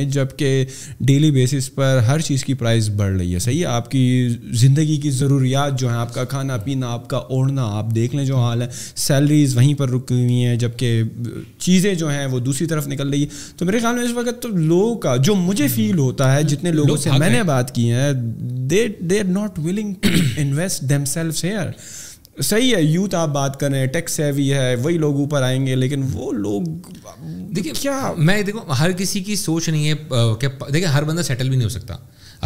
हैं जबकि daily basis पर हर चीज़ की प्राइस बढ़ रही है सही है आपकी ज़िंदगी की ज़रूरियात जो हैं आपका खाना पीना आपका ओढ़ना आप देख लें जो हाल है सैलरीज वहीं पर रुकी हुई हैं जबकि चीज़ें जो हैं वो दूसरी तरफ निकल रही है तो मेरे ख्याल में इस वक्त तो लोगों का जो मुझे फील हम्म। होता है जितने लोगों से मैंने बात की है they they are not willing to invest themself here सही है यूथ आप बात कर रहे हैं टेक्स सेवी है वही लोग ऊपर आएंगे लेकिन वो लोग देखिए क्या मैं देखो हर किसी की सोच नहीं है देखिए हर बंदा सेटल भी नहीं हो सकता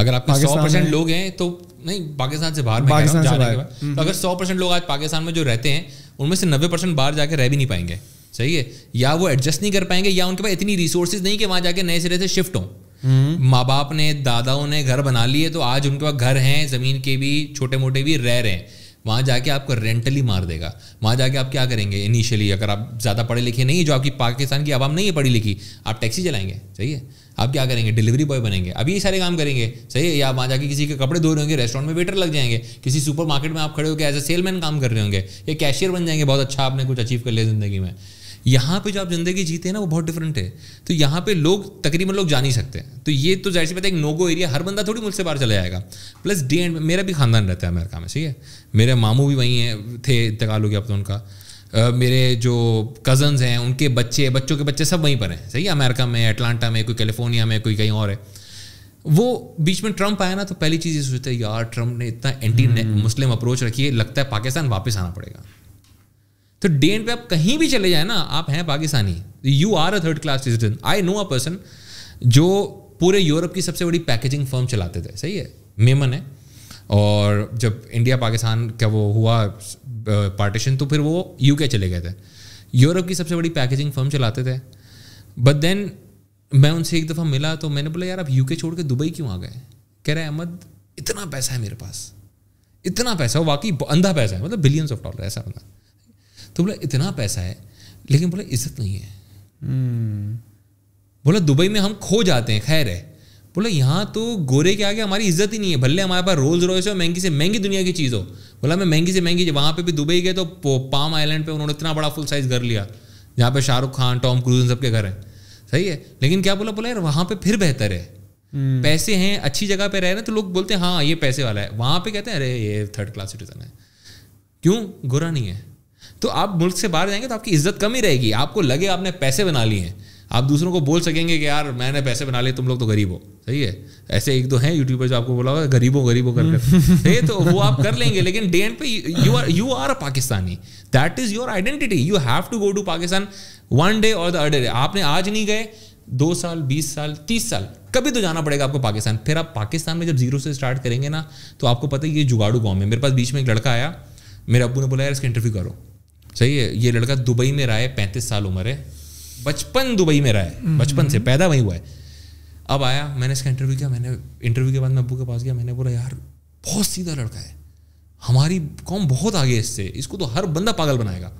अगर आप सौ परसेंट लोग हैं तो नहीं पाकिस्तान से बाहर पाकिस्तान से बाहर तो हम्म। अगर सौ परसेंट लोग आज पाकिस्तान में जो रहते हैं उनमें से नब्बे परसेंट बाहर जाके रह भी नहीं पाएंगे सही है या वो एडजस्ट नहीं कर पाएंगे या उनके पास इतनी रिसोर्सेज नहीं कि वहाँ जाके नए सिरे से शिफ्ट हों हम्म। माँ बाप ने दादाओं ने घर बना लिए तो आज उनके पास घर हैं जमीन के भी छोटे मोटे भी रह रहे हैं वहाँ जाके आपको रेंटली मार देगा वहाँ जाके आप क्या करेंगे इनिशियली अगर आप ज़्यादा पढ़े लिखे नहीं जो आपकी पाकिस्तान की आवाम नहीं है पढ़ी लिखी आप टैक्सी चलाएंगे सही है आप क्या करेंगे डिलीवरी बॉय बनेंगे अभी ये सारे काम करेंगे सही है या वहाँ जाके किसी के कपड़े धो रहे होंगे रेस्टोरेंट में वेटर लग जाएंगे किसी सुपर मार्केट में आप खड़े होकर एज ए सेलमैन काम कर रहे होंगे या कैशियर बन जाएंगे बहुत अच्छा आपने कुछ अचीव कर लिया ज़िंदगी में यहाँ पे जो आप ज़िंदगी जीते हैं ना वो बहुत डिफरेंट है तो यहाँ पे लोग तकरीबन लोग जा नहीं सकते तो ये तो जाहिर सी बात है एक नोगो एरिया हर बंदा थोड़ी मुझसे बाहर चला जाएगा प्लस डे एंड मेरा भी खानदान रहता है अमेरिका में ठीक है मेरे मामू भी वहीं हैं थे इंतकाल हो गया अब तो उनका मेरे जो कज़न्स हैं उनके बच्चे बच्चों के बच्चे सब वहीं पर हैं सही है अमेरिका में अटलांटा में कोई कैलिफोर्निया में कोई कहीं और है वो बीच में ट्रंप आया ना तो पहली चीज़ ये सोचते यार ट्रंप ने इतना एंटी हम्म। मुस्लिम अप्रोच रखी है लगता है पाकिस्तान वापस आना पड़ेगा तो डे एंड पे आप कहीं भी चले जाए ना आप हैं Pakistani you are a third class citizen I know a person जो पूरे यूरोप की सबसे बड़ी पैकेजिंग फर्म चलाते थे सही है मेमन है और जब इंडिया पाकिस्तान का वो हुआ पार्टीशन तो फिर वो यूके चले गए थे यूरोप की सबसे बड़ी पैकेजिंग फर्म चलाते थे बट देन मैं उनसे एक दफ़ा मिला तो मैंने बोला यार आप यूके छोड़ के दुबई क्यों आ गए कह रहे अहमद इतना पैसा है मेरे पास इतना पैसा वाकई अंधा पैसा है मतलब बिलियंस ऑफ डॉलर ऐसा बंदा तो बोला इतना पैसा है लेकिन बोला इज्जत नहीं है हम्म। बोला दुबई में हम खो जाते हैं खैर है बोला यहाँ तो गोरे के आगे हमारी इज्जत ही नहीं है भले हमारे पास रोल्स रॉयस हो महंगी से महंगी दुनिया की चीज़ हो बोला मैं महंगी से महंगी वहाँ पे भी दुबई गए तो पाम आइलैंड पे उन्होंने इतना बड़ा फुल साइज घर लिया जहाँ पे शाहरुख खान टॉम क्रूज सबके घर हैं सही है लेकिन क्या बोला बोला यार वहाँ पे फिर बेहतर है हम्म। पैसे हैं अच्छी जगह पे रह रहे हैं तो लोग बोलते हैं हाँ ये पैसे वाला है वहाँ पे कहते हैं अरे ये थर्ड क्लास सिटीजन है क्यों गोरा नहीं है तो आप मुल्क से बाहर जाएंगे तो आपकी इज्जत कम ही रहेगी आपको लगे आपने पैसे बना लिए हैं आप दूसरों को बोल सकेंगे कि यार मैंने पैसे बना लिए तुम लोग तो गरीब हो सही है ऐसे एक दो तो हैं यूट्यूबर जो आपको बोला होगा गरीबों गरीबों कर हम्म। सही है तो वो आप कर लेंगे लेकिन डे एंड पे you are you are a Pakistani that is your identity you have to go to Pakistan one day or the other day आपने आज नहीं गए दो साल बीस साल तीस साल कभी तो जाना पड़ेगा आपको पाकिस्तान फिर आप पाकिस्तान में जब जीरो से स्टार्ट करेंगे ना तो आपको पता है ये जुगाड़ू गाँव में मेरे पास बीच में एक लड़का आया मेरे अबू ने बोला यार इसका इंटरव्यू करो सही है ये लड़का दुबई में रहा है पैंतीस साल उम्र है बचपन दुबई में रहा है हम्म। बचपन से पैदा वहीं हुआ है अब आया मैंने इसका इंटरव्यू किया मैंने इंटरव्यू के बाद मैं अबू के पास गया मैंने बोला यार बहुत सीधा लड़का है हमारी कौम बहुत आगे इससे इसको तो हर बंदा पागल बनाएगा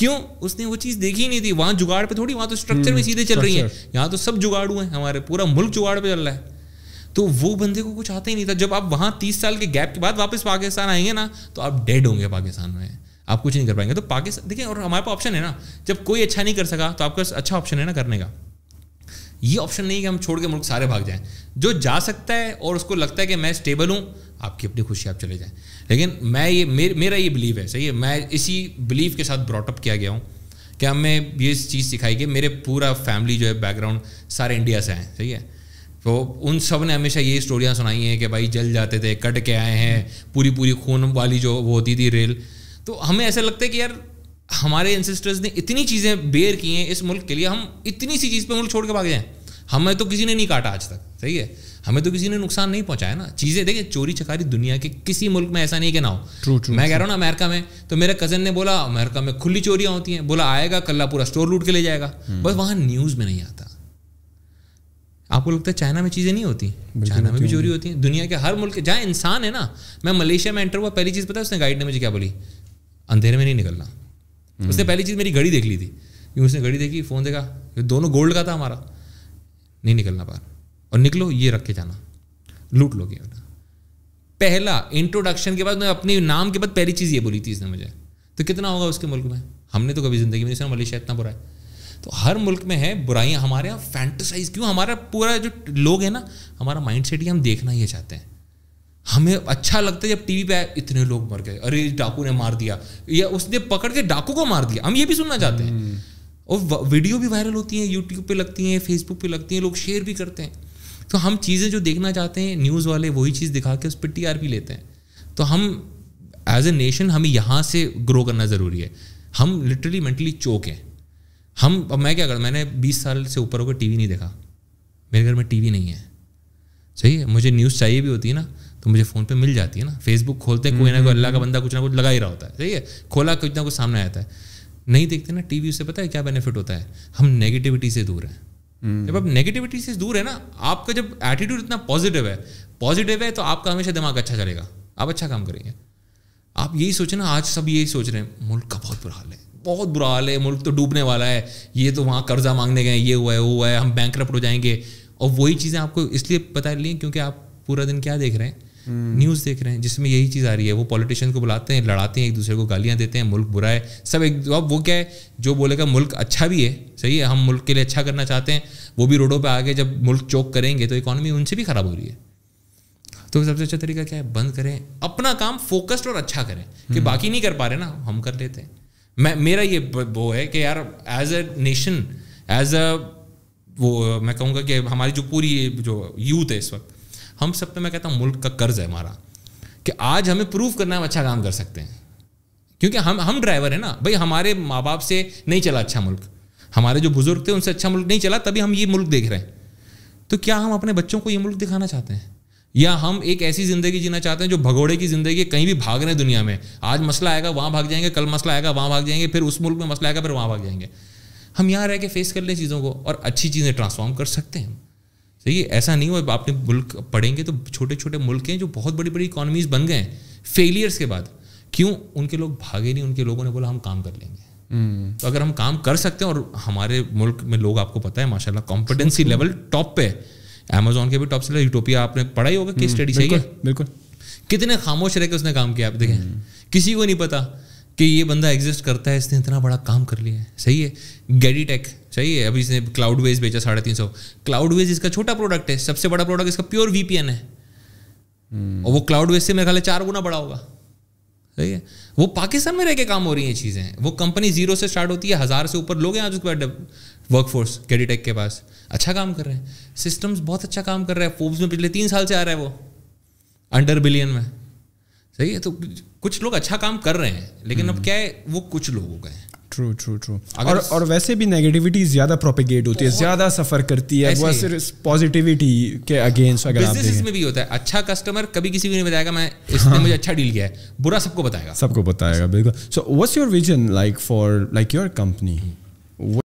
क्यों उसने वो चीज़ देखी ही नहीं थी वहाँ जुगाड़ पे थोड़ी वहाँ तो स्ट्रक्चर हम्म, में सीधे चल रही है यहाँ तो सब जुगाड़ हुए हैं हमारे पूरा मुल्क जुगाड़ पे चल रहा है तो वो बंदे को कुछ आता ही नहीं था जब आप वहाँ तीस साल के गैप के बाद वापस पाकिस्तान आएंगे ना तो आप डेड होंगे पाकिस्तान में आप कुछ नहीं कर पाएंगे तो पाकिस्तान देखिए और हमारे पास ऑप्शन है ना जब कोई अच्छा नहीं कर सका तो आपका अच्छा ऑप्शन है ना करने का ये ऑप्शन नहीं कि हम छोड़ के मुल्क सारे भाग जाएं जो जा सकता है और उसको लगता है कि मैं स्टेबल हूँ आपकी अपनी खुशी आप चले जाएं लेकिन मैं ये मेर, मेरा ये बिलीव है सही है मैं इसी बिलीव के साथ ब्रॉटअप किया गया हूँ कि हमें ये चीज़ सिखाई कि मेरे पूरा फैमिली जो है बैकग्राउंड सारे इंडिया से हैं सही है तो उन सब ने हमेशा ये स्टोरियाँ सुनाई हैं कि भाई जल जाते थे कट के आए हैं पूरी पूरी खून वाली जो वो होती थी रेल तो हमें ऐसा लगता है कि यार हमारे एंसेस्टर्स ने इतनी चीज़ें बेयर की हैं इस मुल्क के लिए हम इतनी सी चीज़ पर मुल्क छोड़ के भाग जाएं हमें तो किसी ने नहीं काटा आज तक सही है हमें तो किसी ने नुकसान नहीं पहुंचाया ना चीज़ें देखिए चोरी चकारी दुनिया के किसी मुल्क में ऐसा नहीं कि ना हो ट्रू ट्रू मैं कह रहा हूँ ना अमेरिका में तो मेरे कज़न ने बोला अमेरिका में खुली चोरियाँ होती हैं बोला आएगा कल्ला पूरा स्टोर लूट के ले जाएगा हम्म। बस वहां न्यूज़ में नहीं आता आपको लगता है चाइना में चीज़ें नहीं होती चाइना में भी चोरी होती है दुनिया के हर मुल्क जहां इंसान है ना मैं मलेशिया में एंटर हुआ पहली चीज़ पता है उसने गाइड ने मुझे क्या बोली अंधेरे में नहीं निकलना हम्म। उसने पहली चीज़ मेरी घड़ी देख ली थी क्योंकि उसने घड़ी देखी फ़ोन देखा दोनों गोल्ड का था हमारा नहीं निकलना बाहर और निकलो ये रख के जाना लूट लो गया पहला इंट्रोडक्शन के बाद मैं अपने नाम के बाद पहली चीज़ ये बोली थी इसने मुझे तो कितना होगा उसके मुल्क में हमने तो कभी ज़िंदगी में नहीं सुना मलेशिया इतना बुरा है तो हर मुल्क में है बुराइयाँ हमारे यहाँ फैंटसाइज क्यों हमारा पूरा जो लोग है ना हमारा माइंड सेट ही हम देखना ही चाहते हैं हमें अच्छा लगता है जब टीवी पे इतने लोग मर गए अरे डाकू ने मार दिया या उसने पकड़ के डाकू को मार दिया हम ये भी सुनना चाहते हैं हम्म। और वीडियो भी वायरल होती हैं यूट्यूब पे लगती हैं फेसबुक पे लगती हैं लोग शेयर भी करते हैं तो हम चीज़ें जो देखना चाहते हैं न्यूज़ वाले वही चीज़ दिखा के उस पर टी आर लेते हैं तो हम एज ए नेशन हमें यहाँ से ग्रो करना ज़रूरी है हम लिटरली मेंटली चौक हैं हम अब मैं क्या कर मैंने बीस साल से ऊपर होकर टीवी नहीं देखा मेरे घर में टीवी नहीं है सही है मुझे न्यूज़ चाहिए भी होती है ना तो मुझे फ़ोन पे मिल जाती है ना फेसबुक खोलते हैं कोई ना कोई हम्म, अल्लाह का हम्म, बंदा हम्म। कुछ ना कुछ लगा ही रहा होता है सही है खोला कुछ ना कुछ सामने आता है नहीं देखते ना टीवी उससे पता है क्या बेनिफिट होता है हम नेगेटिविटी से दूर हैं जब आप नेगेटिविटी से दूर है ना आपका जब एटीट्यूड इतना पॉजिटिव है पॉजिटिव है तो आपका हमेशा दिमाग अच्छा चलेगा आप अच्छा काम करेंगे आप यही सोचें ना आज सब यही सोच रहे हैं मुल्क का बहुत बुरा हाल है बहुत बुरा हाल है मुल्क तो डूबने वाला है ये तो वहाँ कर्जा मांगने गए ये हुआ है वो हुआ है हम बैंक हो जाएंगे और वही चीज़ें आपको इसलिए पता नहीं क्योंकि आप पूरा दिन क्या देख रहे हैं न्यूज़ hmm. देख रहे हैं जिसमें यही चीज़ आ रही है वो पॉलिटिशियन को बुलाते हैं लड़ाते हैं एक दूसरे को गालियाँ देते हैं मुल्क बुरा है सब एक अब वो क्या है जो बोलेगा मुल्क अच्छा भी है सही है हम मुल्क के लिए अच्छा करना चाहते हैं वो भी रोडों पर आगे जब मुल्क चौक करेंगे तो इकोनॉमी उनसे भी ख़राब हो रही है तो सबसे अच्छा तरीका क्या है बंद करें अपना काम फोकस्ड और अच्छा करें कि hmm. बाकी नहीं कर पा रहे ना हम कर लेते हैं मैं मेरा ये वो है कि यार as a nation as a वो मैं कहूँगा कि हमारी जो पूरी जो यूथ है इस वक्त हम सब पे मैं कहता हूँ मुल्क का कर्ज है हमारा कि आज हमें प्रूव करना है हम अच्छा काम कर सकते हैं क्योंकि हम हम ड्राइवर हैं ना भाई हमारे माँ बाप से नहीं चला अच्छा मुल्क हमारे जो बुजुर्ग थे उनसे अच्छा मुल्क नहीं चला तभी हम ये मुल्क देख रहे हैं तो क्या हम अपने बच्चों को ये मुल्क दिखाना चाहते हैं या हम एक ऐसी जिंदगी जीना चाहते हैं जो भगोड़े की जिंदगी कहीं भी भाग रहे हैं दुनिया में आज मसला आएगा वहाँ भाग जाएंगे कल मसला आएगा वहाँ भाग जाएंगे फिर उस मुल्क में मसला आएगा फिर वहाँ भाग जाएंगे हम यहाँ रह के फेस कर लें चीज़ों को और अच्छी चीज़ें ट्रांसफॉर्म कर सकते हैं सही है ऐसा नहीं हो आपने मुल्क पढ़ेंगे तो छोटे छोटे मुल्क हैं जो बहुत बड़ी बड़ी इकोनॉमीज बन गए हैं फेलियर्स के बाद क्यों उनके लोग भागे नहीं उनके लोगों ने बोला हम काम कर लेंगे हम्म। तो अगर हम काम कर सकते हैं और हमारे मुल्क में लोग आपको पता है माशाल्लाह कॉम्पिटेंसी लेवल टॉप पे अमेजोन के भी टॉप से यूटोपिया आपने पढ़ा ही होगा किस स्टडी हम्म, सही है बिल्कुल कितने खामोश रह के उसने काम किया आप देखें हम्म। किसी को नहीं पता कि ये बंदा एग्जिस्ट करता है इसने इतना बड़ा काम कर लिया है सही है गैडी टेक सही है अभी इसने क्लाउड वेज बेचा साढ़े तीन सौ क्लाउड वेज इसका छोटा प्रोडक्ट है सबसे बड़ा प्रोडक्ट इसका प्योर वीपीएन है हम्म। और वो क्लाउड वेज से मेरे ख्याल चार गुना बड़ा होगा सही है वो पाकिस्तान में रह के काम हो रही हैं चीज़ें वो कंपनी जीरो से स्टार्ट होती है हज़ार से ऊपर लोग हैं आज उसके बाद वर्क फोर्स कैडीटेक के पास अच्छा काम कर रहे हैं सिस्टम्स बहुत अच्छा काम कर रहे हैं फोर्ब्स में पिछले तीन साल से आ रहा है वो अंडर बिलियन में सही है तो कुछ लोग अच्छा काम कर रहे हैं लेकिन अब हम्म। क्या है वो कुछ लोगों का है ट्रू ट्रू ट्रू और और वैसे भी नेगेटिविटी ज्यादा प्रोपेगेट होती है ज्यादा सफर करती है वो सिर्फ पॉजिटिविटी के अगेंस्ट अगर आप में भी होता है अच्छा कस्टमर कभी किसी भी नहीं बताएगा मैं इसने हाँ। मुझे अच्छा डील किया है बुरा सबको बताएगा सबको बताएगा बिल्कुल so what's your vision like for like your company